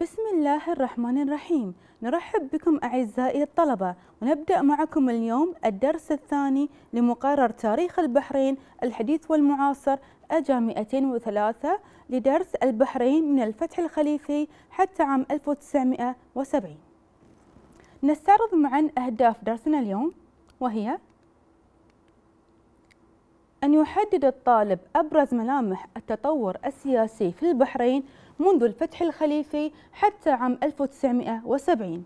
بسم الله الرحمن الرحيم نرحب بكم أعزائي الطلبة ونبدأ معكم اليوم الدرس الثاني لمقرر تاريخ البحرين الحديث والمعاصر أجا 203 لدرس البحرين من الفتح الخليفي حتى عام 1970 نستعرض معا أهداف درسنا اليوم وهي أن يحدد الطالب أبرز ملامح التطور السياسي في البحرين منذ الفتح الخليفي حتى عام 1970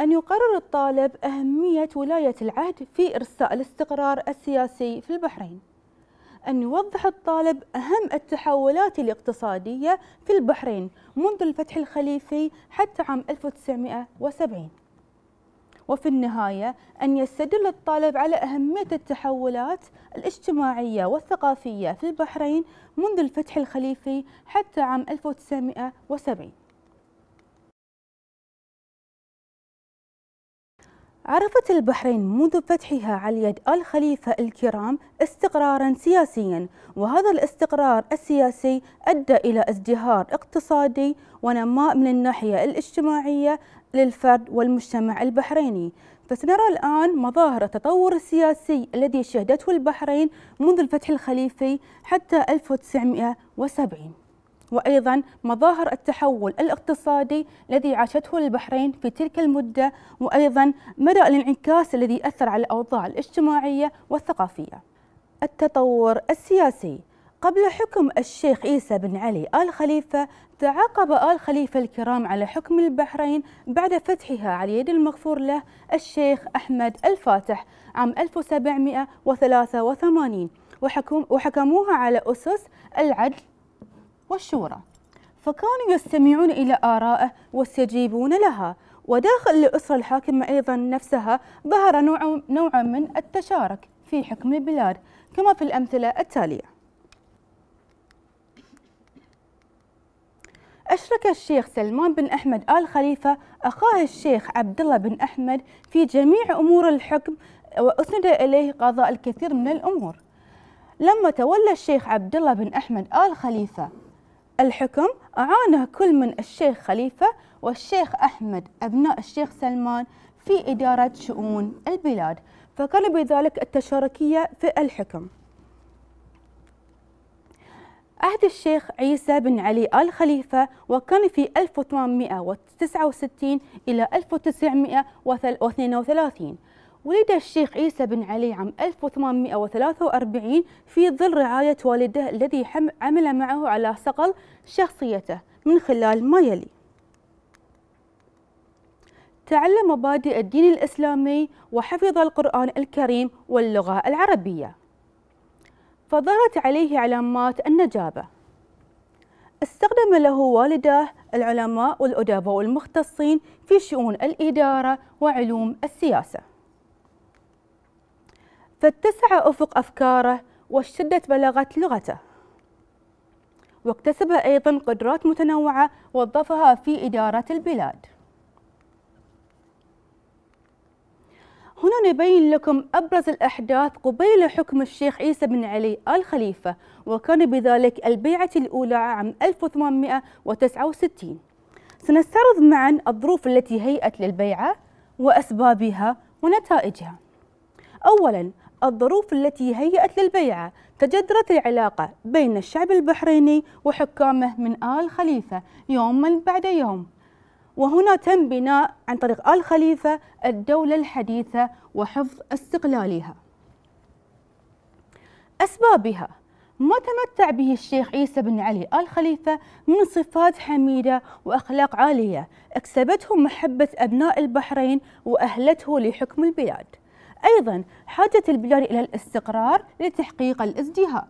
أن يقرر الطالب أهمية ولاية العهد في إرساء الاستقرار السياسي في البحرين أن يوضح الطالب أهم التحولات الاقتصادية في البحرين منذ الفتح الخليفي حتى عام 1970 وفي النهاية أن يستدل الطالب على أهمية التحولات الاجتماعية والثقافية في البحرين منذ الفتح الخليفي حتى عام 1970 عرفت البحرين منذ فتحها على يد الخليفة الكرام استقرارا سياسيا وهذا الاستقرار السياسي أدى إلى ازدهار اقتصادي ونماء من الناحية الاجتماعية للفرد والمجتمع البحريني فسنرى الآن مظاهر التطور السياسي الذي شهدته البحرين منذ الفتح الخليفي حتى 1970 وأيضا مظاهر التحول الاقتصادي الذي عاشته البحرين في تلك المدة وأيضا مدى الانعكاس الذي أثر على الأوضاع الاجتماعية والثقافية التطور السياسي قبل حكم الشيخ عيسى بن علي آل خليفة تعاقب آل خليفة الكرام على حكم البحرين بعد فتحها على يد المغفور له الشيخ أحمد الفاتح عام 1783 وحكم وحكموها على أسس العدل والشورى فكانوا يستمعون إلى آرائه واستجيبون لها وداخل الأسرة الحاكمة أيضا نفسها ظهر نوع, نوع من التشارك في حكم البلاد كما في الأمثلة التالية أشرك الشيخ سلمان بن أحمد آل خليفة أخاه الشيخ عبد الله بن أحمد في جميع أمور الحكم وأسند إليه قضاء الكثير من الأمور لما تولى الشيخ عبد الله بن أحمد آل خليفة الحكم أعانه كل من الشيخ خليفة والشيخ أحمد أبناء الشيخ سلمان في إدارة شؤون البلاد فكان بذلك التشاركية في الحكم عهد الشيخ عيسى بن علي آل خليفة وكان في 1869 إلى 1932 ولد الشيخ عيسى بن علي عام 1843 في ظل رعاية والده الذي عمل معه على صقل شخصيته من خلال ما يلي تعلم مبادئ الدين الإسلامي وحفظ القرآن الكريم واللغة العربية فظهرت عليه علامات النجابة استخدم له والده العلماء والأدباء والمختصين في شؤون الإدارة وعلوم السياسة فاتسع أفق أفكاره واشتدت بلاغة لغته واكتسب أيضا قدرات متنوعة وظفها في إدارة البلاد هنا نبين لكم أبرز الأحداث قبيل حكم الشيخ عيسى بن علي آل خليفة وكان بذلك البيعة الأولى عام 1869 سنستعرض معا الظروف التي هيئت للبيعة وأسبابها ونتائجها أولا الظروف التي هيئت للبيعة تجدرت العلاقة بين الشعب البحريني وحكامه من آل خليفة يوما بعد يوم وهنا تم بناء عن طريق آل خليفة الدولة الحديثة وحفظ استقلالها أسبابها ما تمتع به الشيخ عيسى بن علي آل خليفة من صفات حميدة وأخلاق عالية أكسبته محبة أبناء البحرين وأهلته لحكم البلاد أيضا حاجة البلاد إلى الاستقرار لتحقيق الازدهار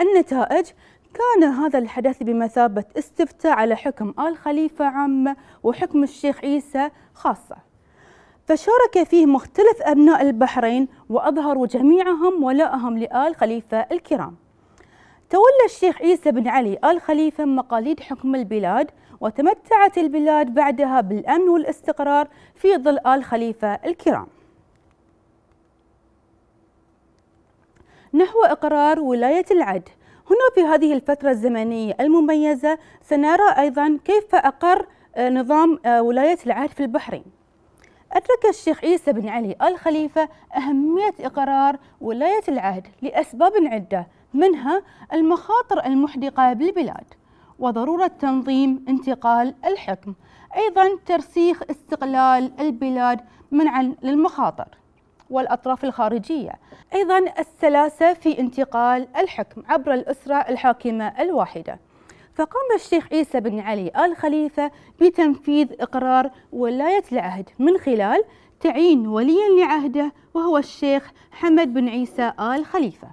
النتائج كان هذا الحدث بمثابة استفتاء على حكم آل خليفة عامة وحكم الشيخ عيسى خاصة فشارك فيه مختلف أبناء البحرين وأظهروا جميعهم ولاءهم لآل خليفة الكرام تولى الشيخ عيسى بن علي آل خليفة مقاليد حكم البلاد وتمتعت البلاد بعدها بالأمن والاستقرار في ظل آل خليفة الكرام نحو إقرار ولاية العدل هنا في هذه الفترة الزمنية المميزة سنرى أيضا كيف أقر آه، نظام آه، ولاية العهد في البحرين أدرك الشيخ عيسى بن علي الخليفة أهمية إقرار ولاية العهد لأسباب عدة منها المخاطر المحدقة بالبلاد وضرورة تنظيم انتقال الحكم أيضا ترسيخ استقلال البلاد منعا للمخاطر والأطراف الخارجية أيضا السلاسة في انتقال الحكم عبر الأسرة الحاكمة الواحدة فقام الشيخ عيسى بن علي آل خليفة بتنفيذ إقرار ولاية العهد من خلال تعيين وليا لعهده وهو الشيخ حمد بن عيسى آل خليفة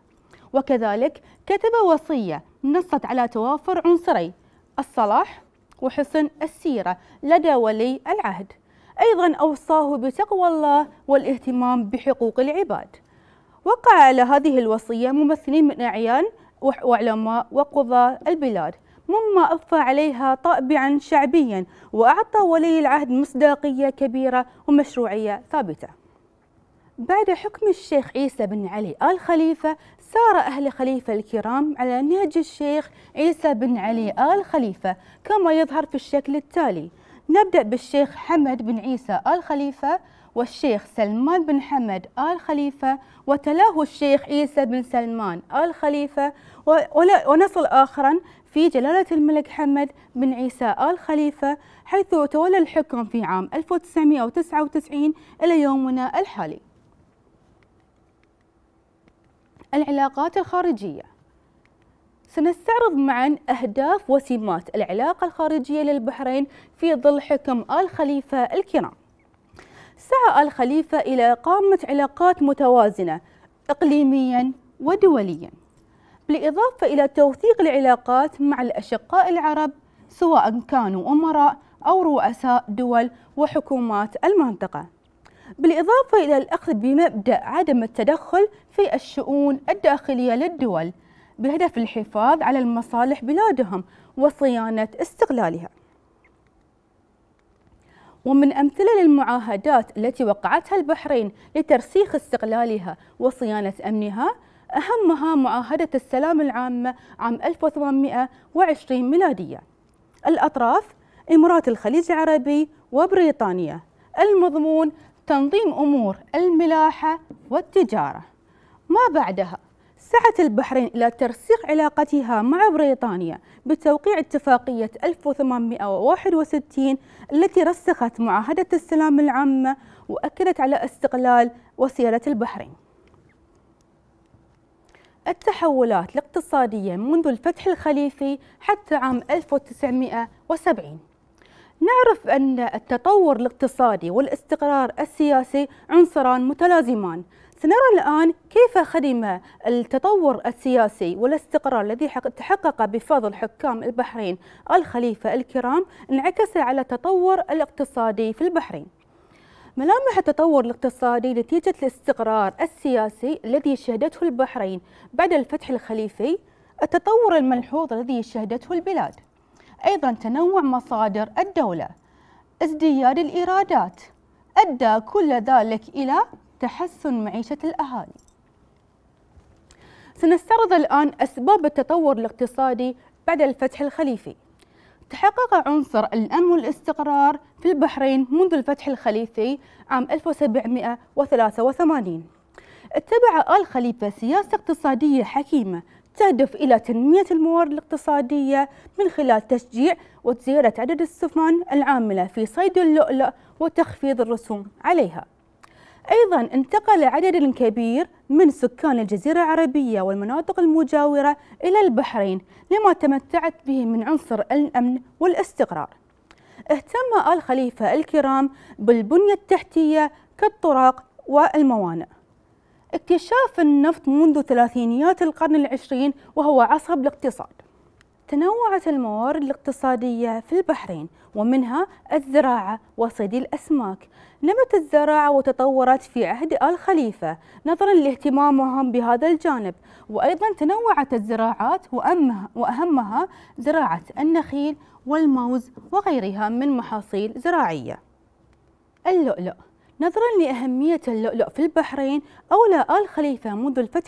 وكذلك كتب وصية نصت على توافر عنصري الصلاح وحسن السيرة لدى ولي العهد أيضا أوصاه بتقوى الله والاهتمام بحقوق العباد وقع على هذه الوصية ممثلين من أعيان وعلماء وقضاء البلاد مما أضفى عليها طابعا شعبيا وأعطى ولي العهد مصداقية كبيرة ومشروعية ثابتة بعد حكم الشيخ عيسى بن علي آل خليفة سار أهل خليفة الكرام على نهج الشيخ عيسى بن علي آل خليفة كما يظهر في الشكل التالي نبدأ بالشيخ حمد بن عيسى آل خليفة والشيخ سلمان بن حمد آل خليفة وتلاه الشيخ عيسى بن سلمان آل خليفة ونصل آخرا في جلالة الملك حمد بن عيسى آل خليفة حيث تولى الحكم في عام 1999 إلى يومنا الحالي العلاقات الخارجية سنستعرض معا أهداف وسمات العلاقة الخارجية للبحرين في ظل حكم آل خليفة الكرام سعى آل خليفة إلى قامة علاقات متوازنة إقليميا ودوليا بالإضافة إلى توثيق العلاقات مع الأشقاء العرب سواء كانوا أمراء أو رؤساء دول وحكومات المنطقة بالإضافة إلى الأخذ بمبدأ عدم التدخل في الشؤون الداخلية للدول بهدف الحفاظ على المصالح بلادهم وصيانة استقلالها ومن أمثلة للمعاهدات التي وقعتها البحرين لترسيخ استقلالها وصيانة أمنها أهمها معاهدة السلام العامة عام 1820 ميلادية الأطراف إمارات الخليج العربي وبريطانيا المضمون تنظيم أمور الملاحة والتجارة ما بعدها سعت البحرين إلى ترسيخ علاقتها مع بريطانيا بتوقيع اتفاقية 1861 التي رسخت معاهدة السلام العامة وأكدت على استقلال وسيادة البحرين التحولات الاقتصادية منذ الفتح الخليفي حتى عام 1970 نعرف أن التطور الاقتصادي والاستقرار السياسي عنصران متلازمان سنرى الآن كيف خدم التطور السياسي والاستقرار الذي تحقق بفضل حكام البحرين الخليفة الكرام انعكس على التطور الاقتصادي في البحرين ملامح التطور الاقتصادي نتيجة الاستقرار السياسي الذي شهدته البحرين بعد الفتح الخليفي التطور الملحوظ الذي شهدته البلاد أيضا تنوع مصادر الدولة ازدياد الإيرادات أدى كل ذلك إلى تحسن معيشة الأهالي سنستعرض الآن أسباب التطور الاقتصادي بعد الفتح الخليفي تحقق عنصر الأمن والاستقرار في البحرين منذ الفتح الخليفي عام 1783 اتبع آل خليفة سياسة اقتصادية حكيمة تهدف إلى تنمية الموارد الاقتصادية من خلال تشجيع وزيادة عدد السفن العاملة في صيد اللؤلؤ وتخفيض الرسوم عليها أيضا انتقل عدد كبير من سكان الجزيرة العربية والمناطق المجاورة إلى البحرين لما تمتعت به من عنصر الأمن والاستقرار اهتم آل خليفة الكرام بالبنية التحتية كالطرق والموانئ اكتشاف النفط منذ ثلاثينيات القرن العشرين وهو عصب الاقتصاد تنوعت الموارد الاقتصادية في البحرين ومنها الزراعة وصيد الأسماك نمت الزراعة وتطورت في عهد آل خليفة نظرا لاهتمامهم بهذا الجانب وأيضا تنوعت الزراعات وأهمها زراعة النخيل والموز وغيرها من محاصيل زراعية اللؤلؤ نظرا لأهمية اللؤلؤ في البحرين أولى آل خليفة منذ الفتح